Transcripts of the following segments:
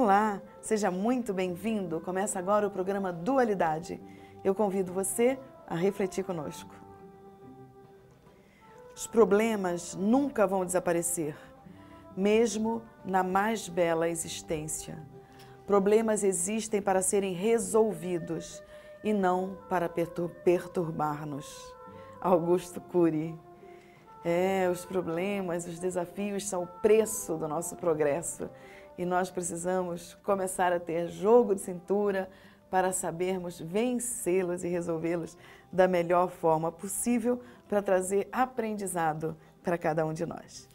Olá, seja muito bem-vindo. Começa agora o programa Dualidade. Eu convido você a refletir conosco. Os problemas nunca vão desaparecer, mesmo na mais bela existência. Problemas existem para serem resolvidos e não para perturbar-nos. Augusto Cury. É, os problemas, os desafios são o preço do nosso progresso e nós precisamos começar a ter jogo de cintura para sabermos vencê-los e resolvê-los da melhor forma possível para trazer aprendizado para cada um de nós.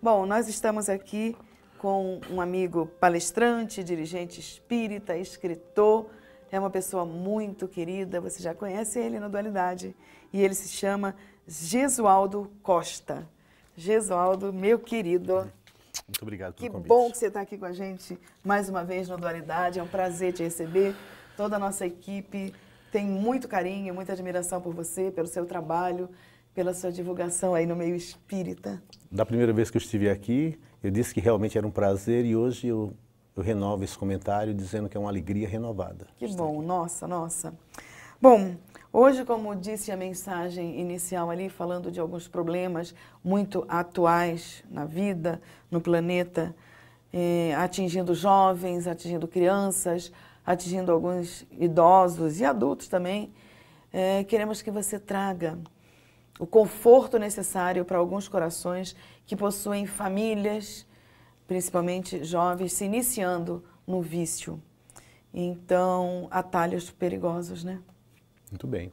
Bom, nós estamos aqui com um amigo palestrante, dirigente espírita, escritor, é uma pessoa muito querida, você já conhece ele na Dualidade, e ele se chama Gesualdo Costa. Gesualdo, meu querido, muito obrigado pelo que convite. Que bom que você está aqui com a gente mais uma vez no Dualidade. É um prazer te receber. Toda a nossa equipe tem muito carinho, e muita admiração por você, pelo seu trabalho, pela sua divulgação aí no meio espírita. Da primeira vez que eu estive aqui, eu disse que realmente era um prazer e hoje eu, eu renovo esse comentário dizendo que é uma alegria renovada. Que bom, nossa, nossa. Bom, Hoje, como disse a mensagem inicial ali, falando de alguns problemas muito atuais na vida, no planeta, eh, atingindo jovens, atingindo crianças, atingindo alguns idosos e adultos também, eh, queremos que você traga o conforto necessário para alguns corações que possuem famílias, principalmente jovens, se iniciando no vício. Então, atalhos perigosos, né? Muito bem.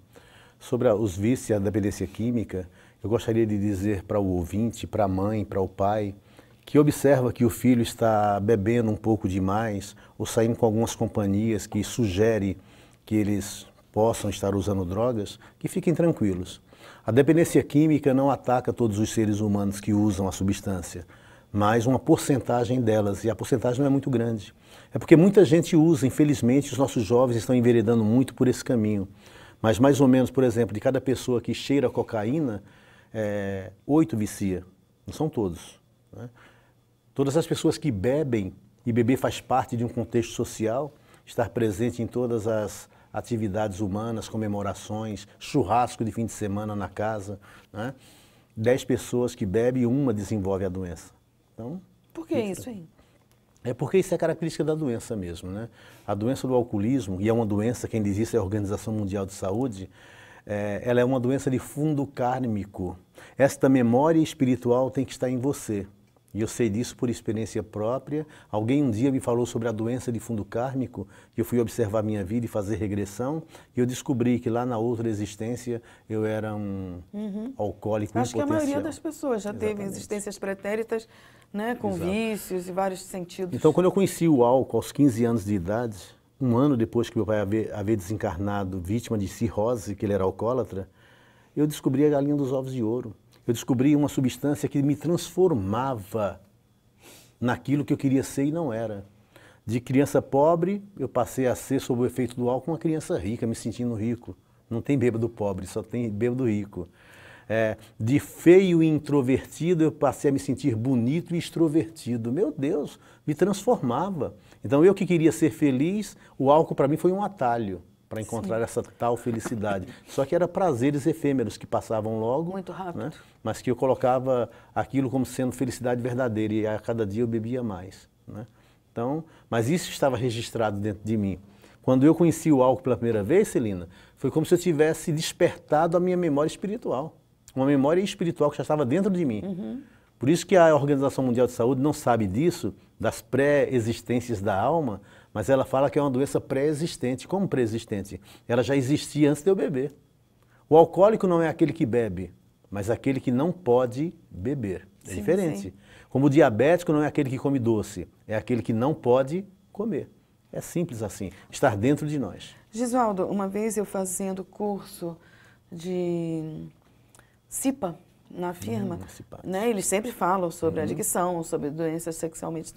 Sobre os vícios e a dependência química, eu gostaria de dizer para o ouvinte, para a mãe, para o pai, que observa que o filho está bebendo um pouco demais ou saindo com algumas companhias que sugere que eles possam estar usando drogas, que fiquem tranquilos. A dependência química não ataca todos os seres humanos que usam a substância, mas uma porcentagem delas, e a porcentagem não é muito grande. É porque muita gente usa, infelizmente, os nossos jovens estão enveredando muito por esse caminho. Mas mais ou menos, por exemplo, de cada pessoa que cheira cocaína, é, oito vicia. Não são todos. Né? Todas as pessoas que bebem, e beber faz parte de um contexto social, estar presente em todas as atividades humanas, comemorações, churrasco de fim de semana na casa. Né? Dez pessoas que bebem, uma desenvolve a doença. Então, Por que isso, hein? É porque isso é característica da doença mesmo, né? A doença do alcoolismo, e é uma doença, quem diz isso é a Organização Mundial de Saúde, é, ela é uma doença de fundo kármico. Esta memória espiritual tem que estar em você. E eu sei disso por experiência própria. Alguém um dia me falou sobre a doença de fundo kármico, que eu fui observar minha vida e fazer regressão, e eu descobri que lá na outra existência eu era um uhum. alcoólico Acho que a maioria das pessoas já Exatamente. teve existências pretéritas, né, com Exato. vícios e vários sentidos. Então, quando eu conheci o álcool aos 15 anos de idade, um ano depois que meu pai havia desencarnado vítima de cirrose, que ele era alcoólatra, eu descobri a galinha dos ovos de ouro eu descobri uma substância que me transformava naquilo que eu queria ser e não era. De criança pobre, eu passei a ser, sob o efeito do álcool, uma criança rica, me sentindo rico. Não tem bêbado pobre, só tem bêbado rico. É, de feio e introvertido, eu passei a me sentir bonito e extrovertido. Meu Deus, me transformava. Então, eu que queria ser feliz, o álcool para mim foi um atalho para encontrar Sim. essa tal felicidade. Só que eram prazeres efêmeros que passavam logo. Muito né, rápido. Né? Mas que eu colocava aquilo como sendo felicidade verdadeira e a cada dia eu bebia mais. Né? Então, mas isso estava registrado dentro de mim. Quando eu conheci o álcool pela primeira vez, Celina, foi como se eu tivesse despertado a minha memória espiritual. Uma memória espiritual que já estava dentro de mim. Uhum. Por isso que a Organização Mundial de Saúde não sabe disso, das pré-existências da alma, mas ela fala que é uma doença pré-existente. Como pré-existente? Ela já existia antes de eu beber. O alcoólico não é aquele que bebe, mas aquele que não pode beber. É sim, diferente. Sim. Como o diabético não é aquele que come doce, é aquele que não pode comer. É simples assim, estar dentro de nós. Gisualdo, uma vez eu fazendo curso de CIPA, na firma, hum, né? Eles sempre falam sobre hum. adicção, sobre doenças sexualmente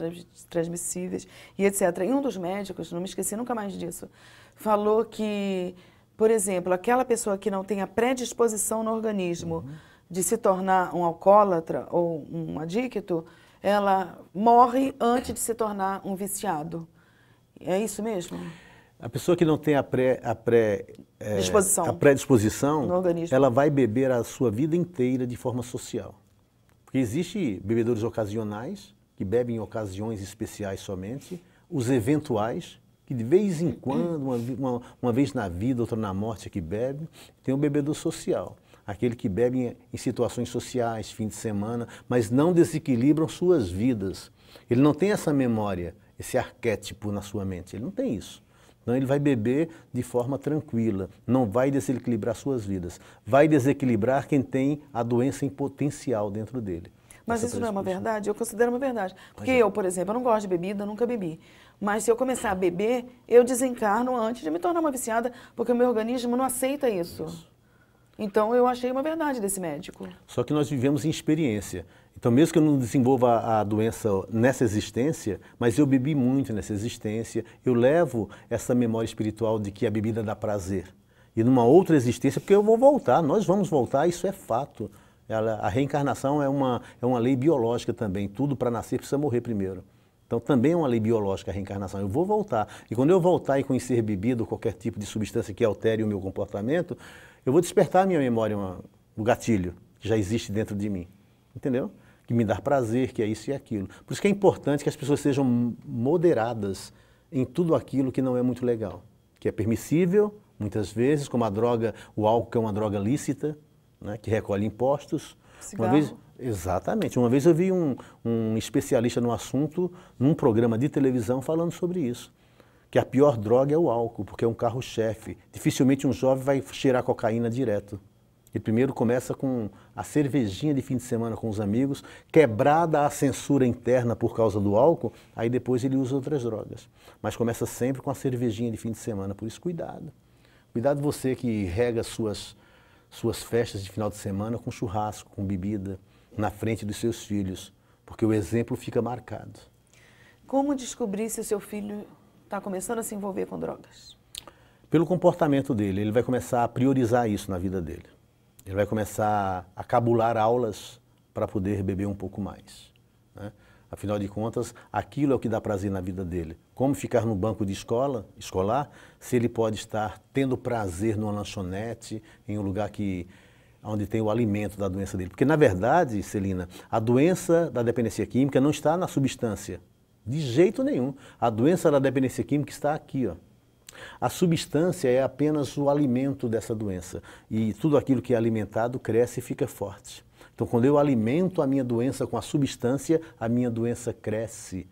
transmissíveis e etc. E um dos médicos, não me esqueci nunca mais disso, falou que, por exemplo, aquela pessoa que não tem a predisposição no organismo hum. de se tornar um alcoólatra ou um adicto, ela morre antes de se tornar um viciado. É isso mesmo? A pessoa que não tem a pré, a pré é, a predisposição, ela vai beber a sua vida inteira de forma social. Porque existem bebedores ocasionais, que bebem em ocasiões especiais somente, os eventuais, que de vez em quando, uma, uma, uma vez na vida, outra na morte, é que bebe. Tem o bebedor social, aquele que bebe em, em situações sociais, fim de semana, mas não desequilibram suas vidas. Ele não tem essa memória, esse arquétipo na sua mente, ele não tem isso. Então ele vai beber de forma tranquila, não vai desequilibrar suas vidas. Vai desequilibrar quem tem a doença em potencial dentro dele. Mas isso não é uma verdade? Eu considero uma verdade. Porque é. eu, por exemplo, eu não gosto de bebida, nunca bebi. Mas se eu começar a beber, eu desencarno antes de me tornar uma viciada, porque o meu organismo não aceita isso. isso. Então eu achei uma verdade desse médico. Só que nós vivemos em experiência. Então, mesmo que eu não desenvolva a doença nessa existência, mas eu bebi muito nessa existência, eu levo essa memória espiritual de que a bebida dá prazer. E numa outra existência, porque eu vou voltar, nós vamos voltar, isso é fato. Ela, a reencarnação é uma, é uma lei biológica também. Tudo para nascer precisa morrer primeiro. Então também é uma lei biológica a reencarnação. Eu vou voltar. E quando eu voltar e conhecer bebida ou qualquer tipo de substância que altere o meu comportamento, eu vou despertar a minha memória, uma, o gatilho que já existe dentro de mim. Entendeu? Que me dá prazer, que é isso e aquilo. Por isso que é importante que as pessoas sejam moderadas em tudo aquilo que não é muito legal. Que é permissível, muitas vezes, como a droga, o álcool que é uma droga lícita, né, que recolhe impostos. Uma vez, exatamente. Uma vez eu vi um, um especialista no assunto, num programa de televisão, falando sobre isso que a pior droga é o álcool, porque é um carro-chefe. Dificilmente um jovem vai cheirar cocaína direto. Ele primeiro começa com a cervejinha de fim de semana com os amigos, quebrada a censura interna por causa do álcool, aí depois ele usa outras drogas. Mas começa sempre com a cervejinha de fim de semana, por isso cuidado. Cuidado você que rega suas, suas festas de final de semana com churrasco, com bebida, na frente dos seus filhos, porque o exemplo fica marcado. Como descobrir se o seu filho está começando a se envolver com drogas? Pelo comportamento dele, ele vai começar a priorizar isso na vida dele. Ele vai começar a cabular aulas para poder beber um pouco mais. Né? Afinal de contas, aquilo é o que dá prazer na vida dele. Como ficar no banco de escola, escolar, se ele pode estar tendo prazer numa lanchonete, em um lugar que onde tem o alimento da doença dele. Porque, na verdade, Celina, a doença da dependência química não está na substância, de jeito nenhum. A doença da dependência química está aqui, ó. A substância é apenas o alimento dessa doença. E tudo aquilo que é alimentado cresce e fica forte. Então, quando eu alimento a minha doença com a substância, a minha doença cresce,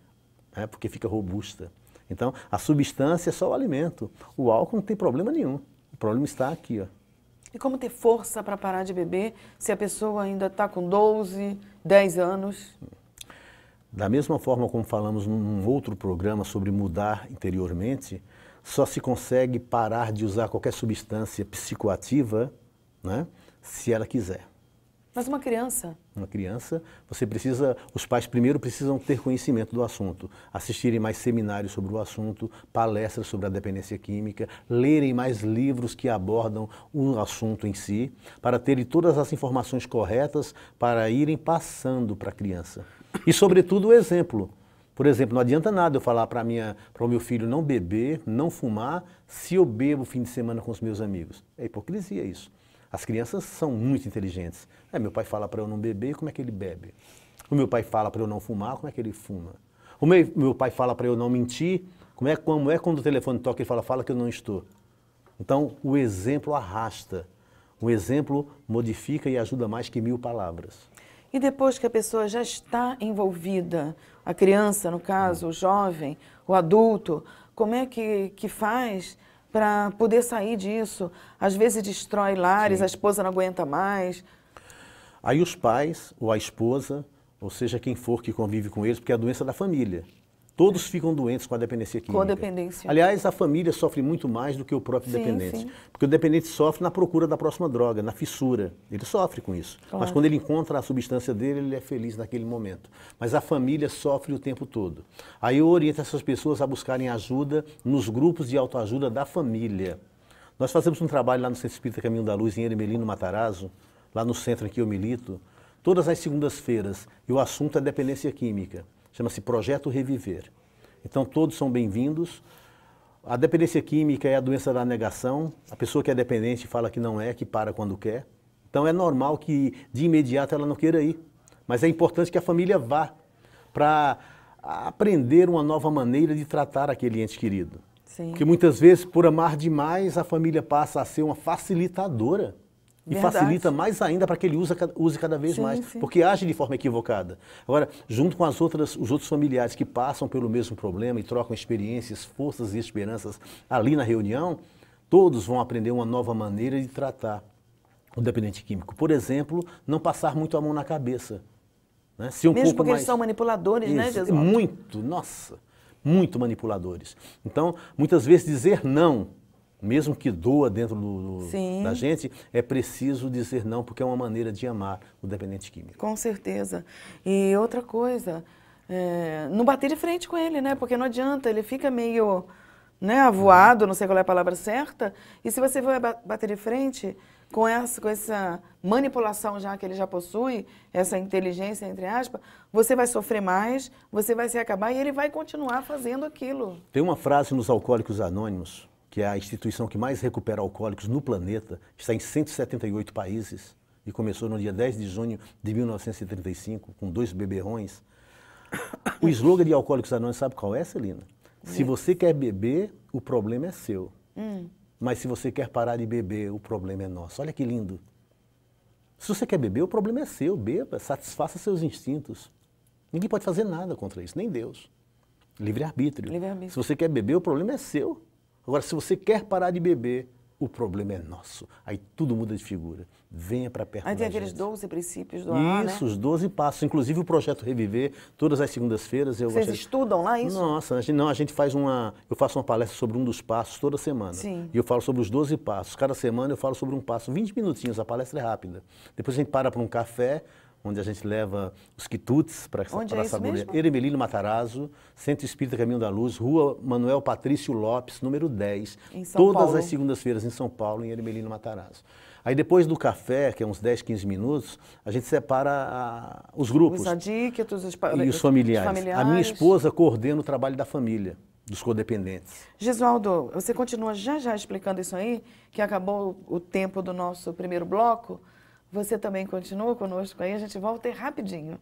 né? porque fica robusta. Então, a substância é só o alimento. O álcool não tem problema nenhum. O problema está aqui, ó. E como ter força para parar de beber se a pessoa ainda está com 12, 10 anos? Da mesma forma como falamos num outro programa sobre mudar interiormente, só se consegue parar de usar qualquer substância psicoativa né, se ela quiser. Mas uma criança? Uma criança, você precisa, os pais primeiro precisam ter conhecimento do assunto, assistirem mais seminários sobre o assunto, palestras sobre a dependência química, lerem mais livros que abordam o assunto em si, para terem todas as informações corretas para irem passando para a criança. E, sobretudo, o exemplo. Por exemplo, não adianta nada eu falar para o meu filho não beber, não fumar, se eu bebo fim de semana com os meus amigos. É hipocrisia isso. As crianças são muito inteligentes. É, meu pai fala para eu não beber, como é que ele bebe? O meu pai fala para eu não fumar, como é que ele fuma? O meu, meu pai fala para eu não mentir, como é, como é quando o telefone toca ele fala, fala que eu não estou? Então, o exemplo arrasta. O exemplo modifica e ajuda mais que mil palavras. E depois que a pessoa já está envolvida, a criança, no caso, o jovem, o adulto, como é que, que faz para poder sair disso? Às vezes destrói lares, Sim. a esposa não aguenta mais. Aí os pais ou a esposa, ou seja, quem for que convive com eles, porque é a doença da família. Todos ficam doentes com a dependência química. Com dependência. Aliás, a família sofre muito mais do que o próprio sim, dependente. Sim. Porque o dependente sofre na procura da próxima droga, na fissura. Ele sofre com isso. Claro. Mas quando ele encontra a substância dele, ele é feliz naquele momento. Mas a família sofre o tempo todo. Aí eu oriento essas pessoas a buscarem ajuda nos grupos de autoajuda da família. Nós fazemos um trabalho lá no Centro Espírita Caminho da Luz, em Ermelino Matarazzo, lá no centro em que eu milito, todas as segundas-feiras. E o assunto é dependência química chama-se Projeto Reviver. Então todos são bem-vindos. A dependência química é a doença da negação. A pessoa que é dependente fala que não é, que para quando quer. Então é normal que de imediato ela não queira ir. Mas é importante que a família vá para aprender uma nova maneira de tratar aquele ente querido. Sim. Porque muitas vezes, por amar demais, a família passa a ser uma facilitadora Verdade. E facilita mais ainda para que ele use, use cada vez sim, mais, sim. porque age de forma equivocada. Agora, junto com as outras, os outros familiares que passam pelo mesmo problema e trocam experiências, forças e esperanças ali na reunião, todos vão aprender uma nova maneira de tratar o dependente químico. Por exemplo, não passar muito a mão na cabeça. Né? Se um Mesmo pouco porque mais... eles são manipuladores, né, Isso, né, Jesus? Muito, nossa, muito manipuladores. Então, muitas vezes dizer não mesmo que doa dentro do, do, da gente, é preciso dizer não, porque é uma maneira de amar o dependente químico. Com certeza. E outra coisa, é, não bater de frente com ele, né? Porque não adianta, ele fica meio né, avoado, não sei qual é a palavra certa, e se você vai bater de frente com essa, com essa manipulação já que ele já possui, essa inteligência, entre aspas, você vai sofrer mais, você vai se acabar e ele vai continuar fazendo aquilo. Tem uma frase nos Alcoólicos Anônimos que é a instituição que mais recupera alcoólicos no planeta, está em 178 países e começou no dia 10 de junho de 1935, com dois beberrões. O slogan de Alcoólicos Anônimos sabe qual é, Celina? Se hum. você quer beber, o problema é seu. Hum. Mas se você quer parar de beber, o problema é nosso. Olha que lindo. Se você quer beber, o problema é seu. Beba, satisfaça seus instintos. Ninguém pode fazer nada contra isso, nem Deus. Livre-arbítrio. Livre-arbítrio. Se você quer beber, o problema é seu. Agora, se você quer parar de beber, o problema é nosso. Aí tudo muda de figura. Venha para perto Aí tem aqueles gente. 12 princípios do ano. Né? Isso, né? os 12 passos. Inclusive o projeto Reviver, todas as segundas-feiras. eu Vocês gostaria... estudam lá isso? Nossa, a gente, não, a gente faz uma... Eu faço uma palestra sobre um dos passos toda semana. Sim. E eu falo sobre os 12 passos. Cada semana eu falo sobre um passo. 20 minutinhos, a palestra é rápida. Depois a gente para para um café, onde a gente leva os quitutes para é essa mulher. Eremelino Matarazzo, Centro Espírita Caminho da Luz, Rua Manuel Patrício Lopes, número 10. Em São todas Paulo. as segundas-feiras em São Paulo, em Eremelino Matarazzo. Aí depois do café, que é uns 10, 15 minutos, a gente separa a, os grupos. Os adíquetos, os, e os familiares. os familiares. A minha esposa coordena o trabalho da família dos codependentes. Gisualdo, você continua já já explicando isso aí, que acabou o tempo do nosso primeiro bloco. Você também continua conosco aí, a gente volta aí rapidinho.